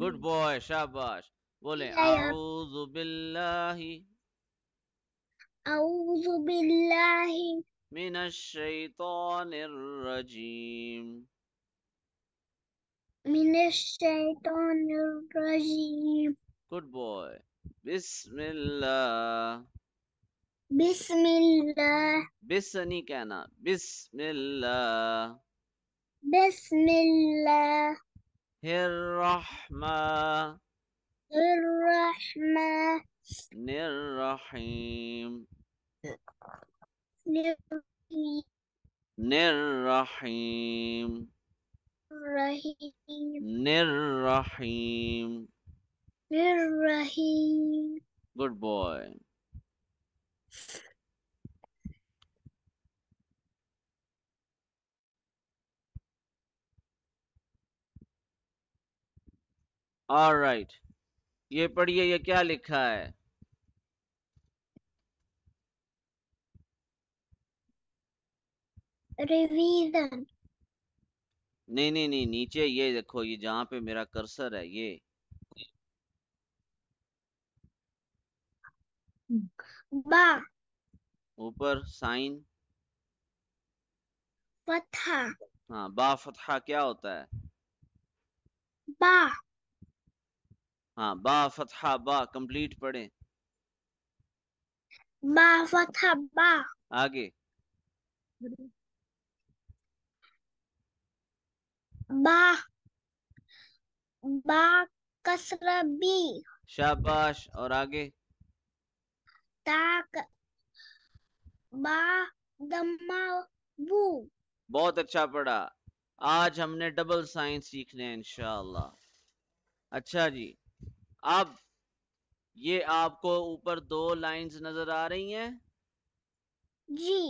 جود بوي شاباش قولي أعوذ بالله أعوذ بالله من الشيطان الرجيم من الشيطان الرجيم Good boy بسم الله بسم الله بس नहीं कहना بسم الله بسم الله الرحمن الرحمن الرحيم الرحيم الرحيم الرحيم Good boy. All right ये पढ़िए ये क्या लिखा है रिवीजन नहीं नहीं नहीं नीचे ये देखो ये जहां पे मेरा कर्सर है ये बा ऊपर साइन फतहा हाँ बा फतहा क्या होता है बा हाँ बा फतहा बा कंप्लीट पढ़े बा फतहा बा आगे बा बा कसरा बी शाबाश और आगे ताक बा दम्मा बू बहुत अच्छा पढ़ा आज हमने डबल साइंस सीखने हैं इंशाल्लाह अच्छा जी अब ये आपको ऊपर दो लाइंस नजर आ रही हैं जी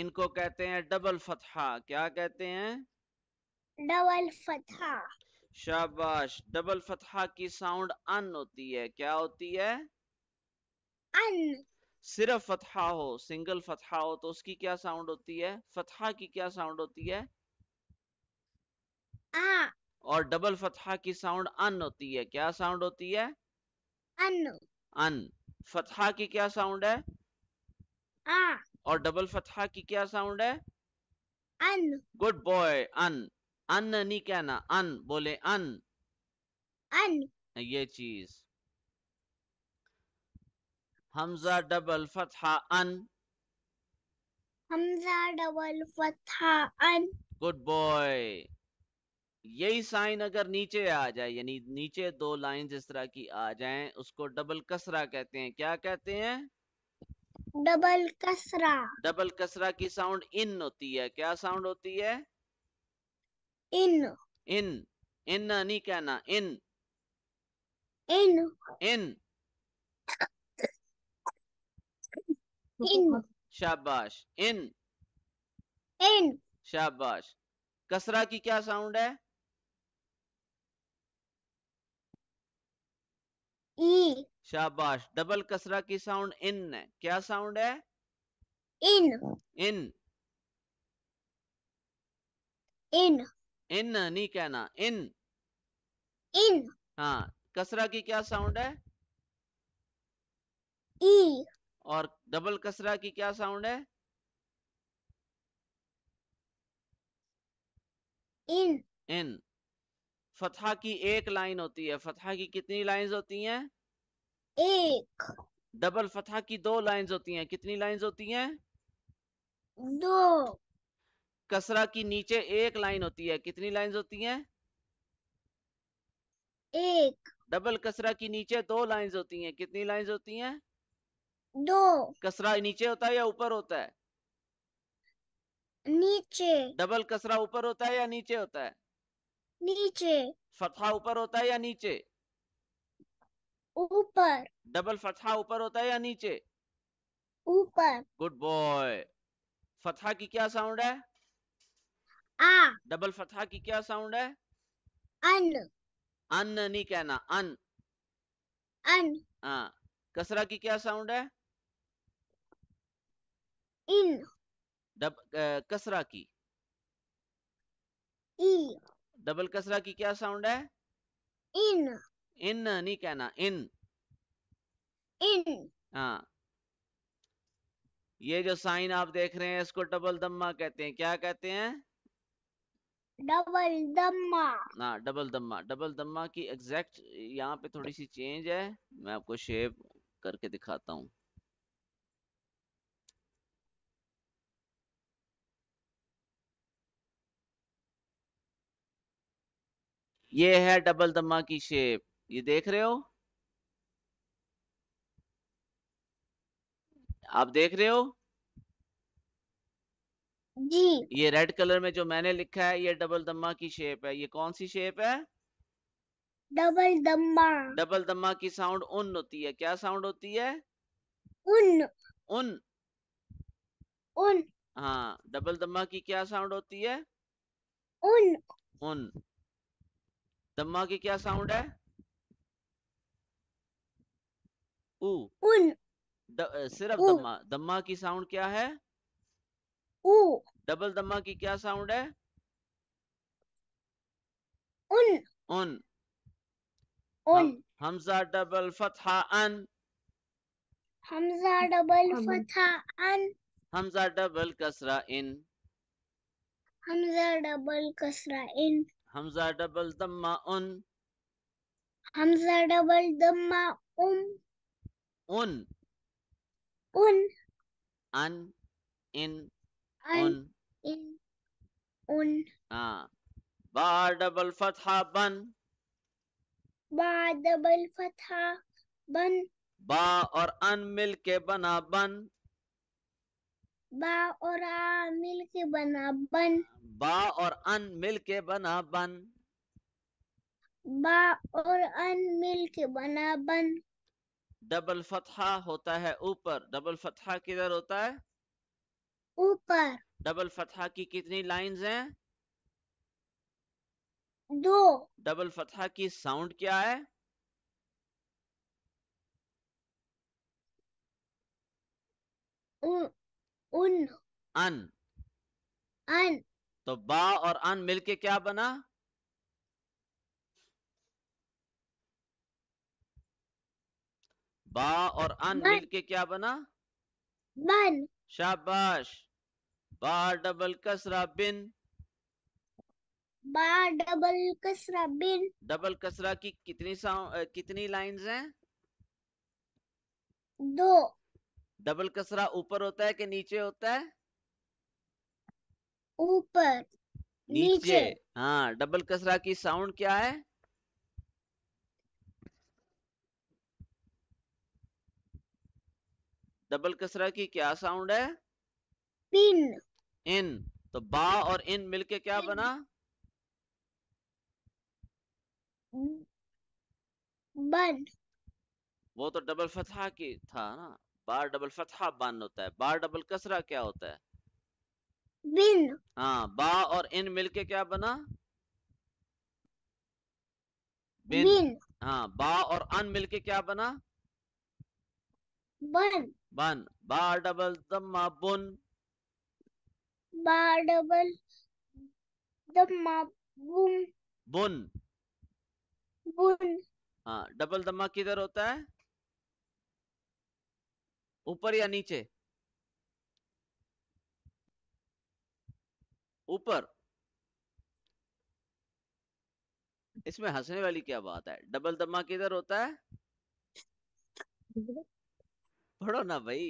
इनको कहते हैं डबल फतहा क्या कहते हैं डबल फतहा शाबाश डबल फतहा की साउंड अन होती है क्या होती है अन सिर्फ फतहा हो सिंगल फतहा हो तो उसकी क्या साउंड होती है फतहा की क्या साउंड होती है आ और डबल फतहा की साउंड अन होती है क्या साउंड होती है अन अन फतहा की क्या साउंड है आ और डबल फतहा की क्या साउंड है अन गुड बॉय अन अन नहीं कहना अन बोले अन अन ये चीज हमजा डबल फतहा अन हमजा डबल फतहा अन गुड बॉय यही साइन अगर नीचे आ जाए यानी नीचे दो लाइंस इस तरह की आ जाए उसको डबल कसरा कहते हैं क्या कहते हैं डबल कसरा डबल कसरा की साउंड इन होती है क्या साउंड होती है इन इन इन नहीं कहना इन इन इन इन शाबाश इन इन शाबाश कसरा की क्या साउंड है शाबाश डबल कसरा की साउंड इन है क्या साउंड है इन इन इन इन नहीं कहना इन इन हाँ कसरा की क्या साउंड है ई और डबल कसरा की क्या साउंड है इन इन फतहा की एक लाइन होती है फतहा की कितनी लाइंस होती हैं एक डबल फतहा की दो लाइंस होती हैं कितनी लाइंस होती हैं दो कसरा की नीचे एक लाइन होती है कितनी लाइंस होती हैं एक डबल कसरा की नीचे दो लाइंस होती हैं कितनी लाइंस होती हैं दो कसरा नीचे होता है या ऊपर होता है नीचे डबल कसरा ऊपर होता है या नीचे होता है नीचे फतहा ऊपर होता है या नीचे ऊपर डबल फथा ऊपर होता है या नीचे ऊपर गुड बॉय फथा की क्या साउंड है आ डबल फथा की क्या साउंड है अन अन नहीं कहना अन अन हाँ कसरा की क्या साउंड है इन डब कसरा की ई डबल कसरा की क्या साउंड है इन इन नहीं कहना इन इन हाँ ये जो साइन आप देख रहे हैं इसको डबल दम्मा कहते हैं क्या कहते हैं डबल दम्मा ना डबल दम्मा डबल दम्मा की एग्जैक्ट यहाँ पे थोड़ी सी चेंज है मैं आपको शेप करके दिखाता हूं ये है डबल दम्मा की शेप ये देख रहे हो आप देख रहे हो जी ये रेड कलर में जो मैंने लिखा है ये डबल दम्मा की शेप है ये कौन सी शेप है डबल दम्मा डबल दम्मा की साउंड उन होती है क्या साउंड होती है उन उन उन हाँ डबल दम्मा की क्या साउंड होती है उन उन दम्मा की क्या साउंड है उ उन द, सिर्फ उ, दम्मा दम्मा की साउंड क्या है उ डबल दम्मा की क्या साउंड है उन उन उन हम, हमजा डबल फतहा अन हमजा डबल फतहा अन हमजा डबल कसरा इन हमजा डबल कसरा इन हमजा डबल दम्मा उन हमजा डबल दम्मा उम उन उन अन इन उन इन उन हाँ बार डबल फतहा बन बार डबल फतहा बन बा और अन मिल के बना बन बा और आ मिल के बना बन बा और अन मिल के बना बन बा और अन मिल के बना बन डबल फतहा होता है ऊपर डबल फतहा किधर होता है ऊपर डबल फतहा की कितनी लाइंस हैं दो डबल फतहा की साउंड क्या है उन उन अन अन तो बा और अन मिलके क्या बना बा और अन मिलके क्या बना बन शाबाश बा डबल कसरा बिन बा डबल कसरा बिन डबल कसरा की कितनी साउंड कितनी लाइंस हैं दो डबल कसरा ऊपर होता है कि नीचे होता है ऊपर नीचे, नीचे हाँ डबल कसरा की साउंड क्या है डबल कसरा की क्या साउंड है पिन इन तो बा और इन मिलके क्या इन. बना बन वो तो डबल फतहा की था ना बार डबल फतहा बन होता है बार डबल कसरा क्या होता है बिन हाँ बा और इन मिलके क्या बना बिन, बिन। हाँ बा और अन मिलके क्या बना बन बन बा डबल दम्मा बुन बार डबल दम्मा बुन बुन बुन हाँ डबल दम्मा किधर होता है ऊपर या नीचे ऊपर इसमें हंसने वाली क्या बात है डबल दम्मा किधर होता है पढ़ो ना भाई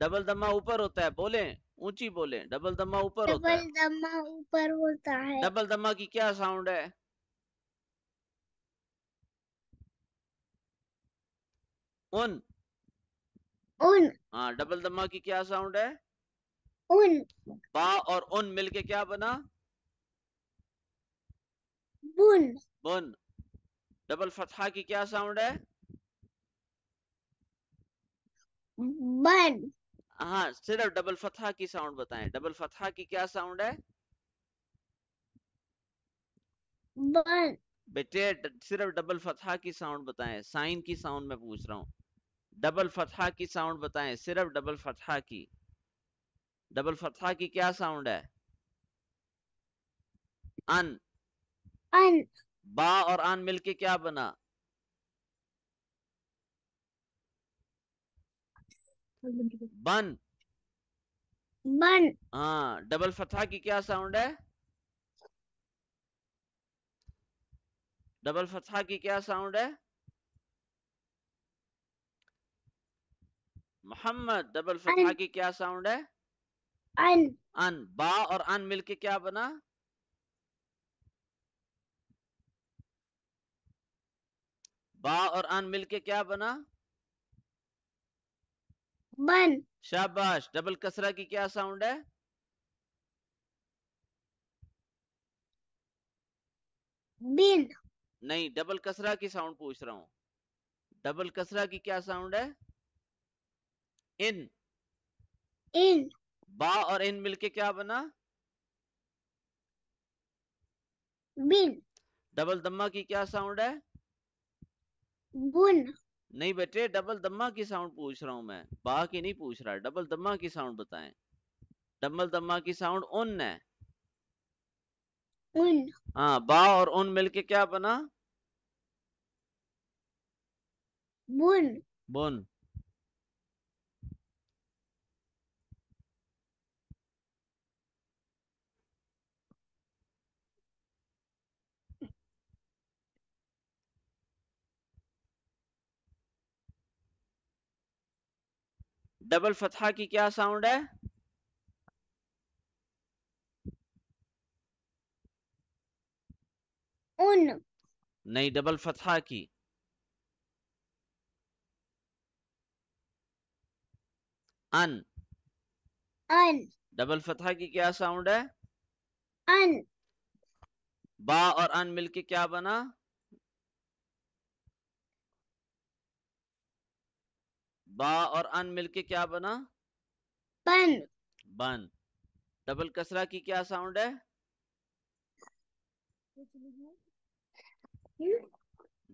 डबल दम्मा ऊपर होता है बोले ऊंची बोले डबल दम्मा ऊपर होता है डबल दम्मा ऊपर होता है डबल दम्मा की क्या साउंड है उन उन हाँ डबल दम्मा की क्या साउंड है उन बा और उन मिलके क्या बना बुन बुन डबल फतहा की क्या साउंड है बन हाँ सिर्फ डबल फतहा की साउंड बताएं डबल फतहा की क्या साउंड है बन बेटे सिर्फ डबल फतहा की साउंड बताएं साइन की साउंड में पूछ रहा हूँ डबल फतहा की साउंड बताएं सिर्फ डबल फतहा की डबल फतहा की क्या साउंड है अन अन बा और आन मिलके क्या बना बन बन हाँ डबल फथा की क्या साउंड है डबल फथा की क्या साउंड है मोहम्मद डबल फथा की क्या साउंड है अन अन बा और अन मिलके क्या बना बा और अन मिलके क्या बना बन शाबाश डबल कसरा की क्या साउंड है बिन नहीं डबल कसरा की साउंड पूछ रहा हूं डबल कसरा की क्या साउंड है इन इन बा और इन मिलके क्या बना बिन डबल दम्मा की क्या साउंड है बुन नहीं बेटे डबल दम्मा की साउंड पूछ रहा हूं मैं बा की नहीं पूछ रहा डबल दम्मा की साउंड बताएं डबल दम्मा की साउंड उन है उन हाँ बा और उन मिलके क्या बना बुन बुन डबल फतहा की क्या साउंड है उन नहीं डबल फतहा की अन अन डबल फतहा की क्या साउंड है अन बा और अन मिलके क्या बना बा और अन मिलके क्या बना बन बन डबल कसरा की क्या साउंड है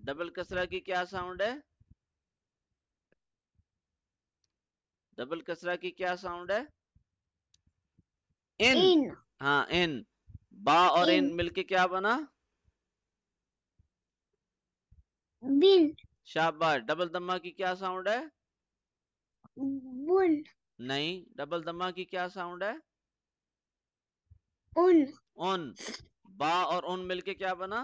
डबल कसरा की क्या साउंड है डबल कसरा की क्या साउंड है इन, इन। हाँ इन बा और इन, इन मिलके क्या बना बिन शाबाश डबल दम्मा की क्या साउंड है बुल नहीं डबल दमा की क्या साउंड है उन उन बा और उन मिलके क्या बना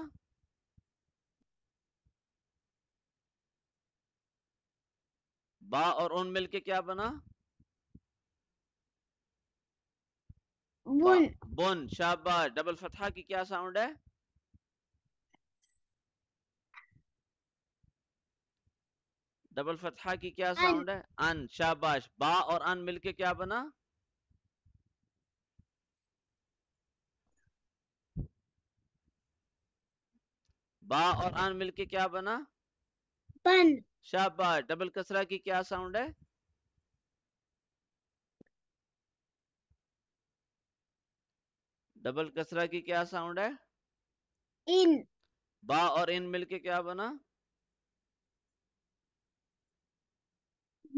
बा और उन मिलके क्या बना बुन बुन शाबाश डबल फतहा की क्या साउंड है डबल फतहा की क्या साउंड है अन शाबाश बा और अन मिलके क्या बना बा और अन मिलके क्या बना बन शाबाश डबल कसरा की क्या साउंड है डबल कसरा की क्या साउंड है इन बा और इन मिलके क्या बना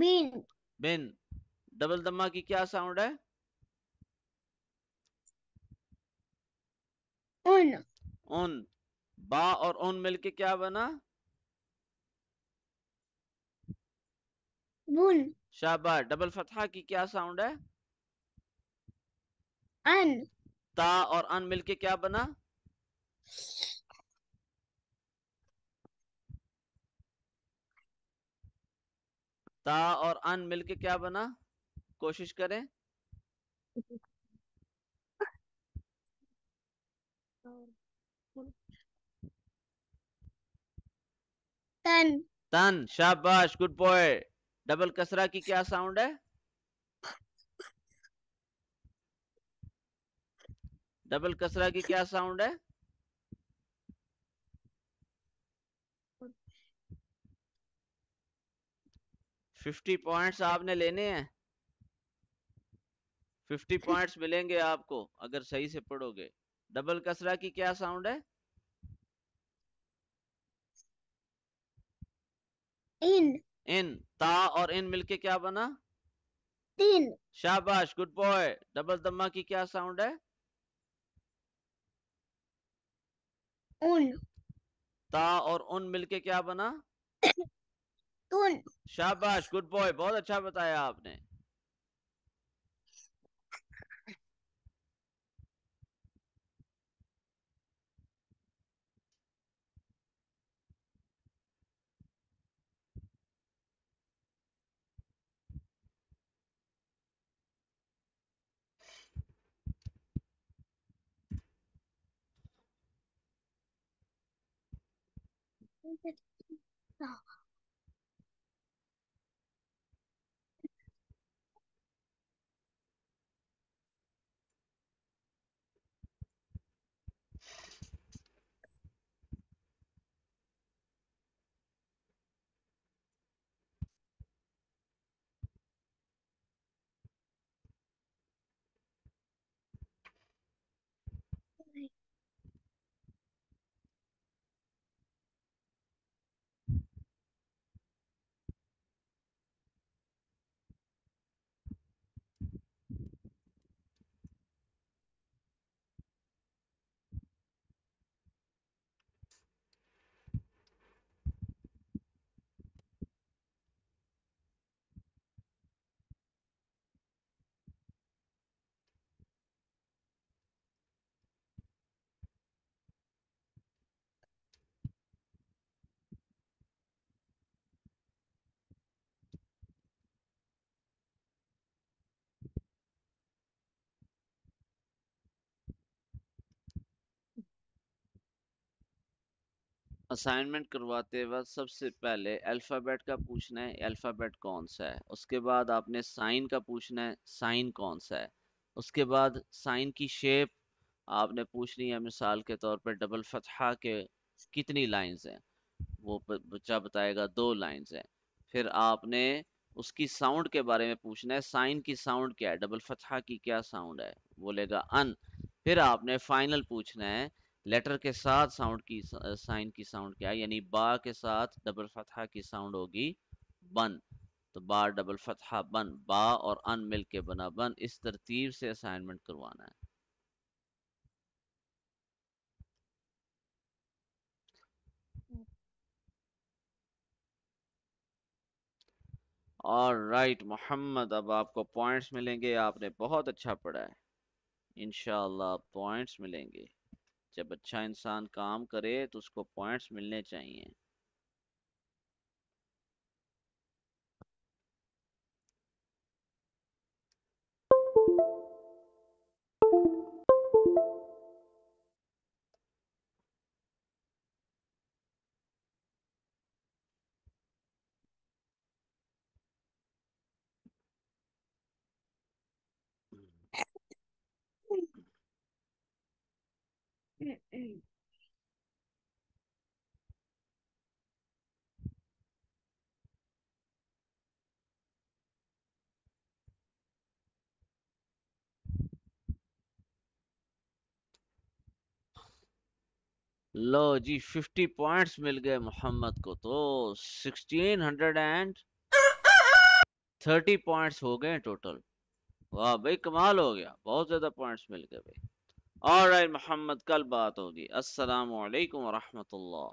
बिन बिन डबल दम्मा की क्या साउंड है उन उन बा और उन मिलके क्या बना बुन शाबा डबल फतहा की क्या साउंड है अन ता और अन मिलके क्या बना ता और अन मिलके क्या बना कोशिश करें तन तन शाबाश गुड बॉय डबल कसरा की क्या साउंड है डबल कसरा की क्या साउंड है फिफ्टी पॉइंट्स आपने लेने हैं फिफ्टी पॉइंट्स मिलेंगे आपको अगर सही से पढ़ोगे डबल कसरा की क्या साउंड है इन इन ता और इन मिलके क्या बना तीन शाबाश गुड बॉय डबल दम्मा की क्या साउंड है उन ता और उन मिलके क्या बना कार्टून शाबाश गुड बॉय बहुत अच्छा बताया आपने Oh. असाइनमेंट करवाते वक्त सबसे पहले अल्फ़ाबेट का पूछना है अल्फ़ाबेट कौन सा है उसके बाद आपने साइन का पूछना है साइन कौन सा है उसके बाद साइन की शेप आपने पूछनी है मिसाल के तौर पर डबल फतहा के कितनी लाइंस हैं वो बच्चा बताएगा दो लाइंस हैं फिर आपने उसकी साउंड के बारे में पूछना है साइन की साउंड क्या है डबल फतहा की क्या साउंड है बोलेगा अन फिर आपने फाइनल पूछना है लेटर के साथ साउंड की साइन की साउंड क्या है यानी बा के साथ डबल फतहा की साउंड होगी बन तो बा डबल फतहा बन बा और अन मिल के बना बन इस तरतीब से असाइनमेंट करवाना है और राइट मोहम्मद अब आपको पॉइंट्स मिलेंगे आपने बहुत अच्छा पढ़ा है इनशाला पॉइंट्स मिलेंगे जब अच्छा इंसान काम करे तो उसको पॉइंट्स मिलने चाहिए लो जी फिफ्टी पॉइंट्स मिल गए मोहम्मद को तो sixteen hundred and thirty points हो गए टोटल वाह भाई कमाल हो गया बहुत ज़्यादा पॉइंट्स मिल गए भाई और राइट मोहम्मद कल बात होगी अस्सलाम वालेकुम वरहमतुल्लाह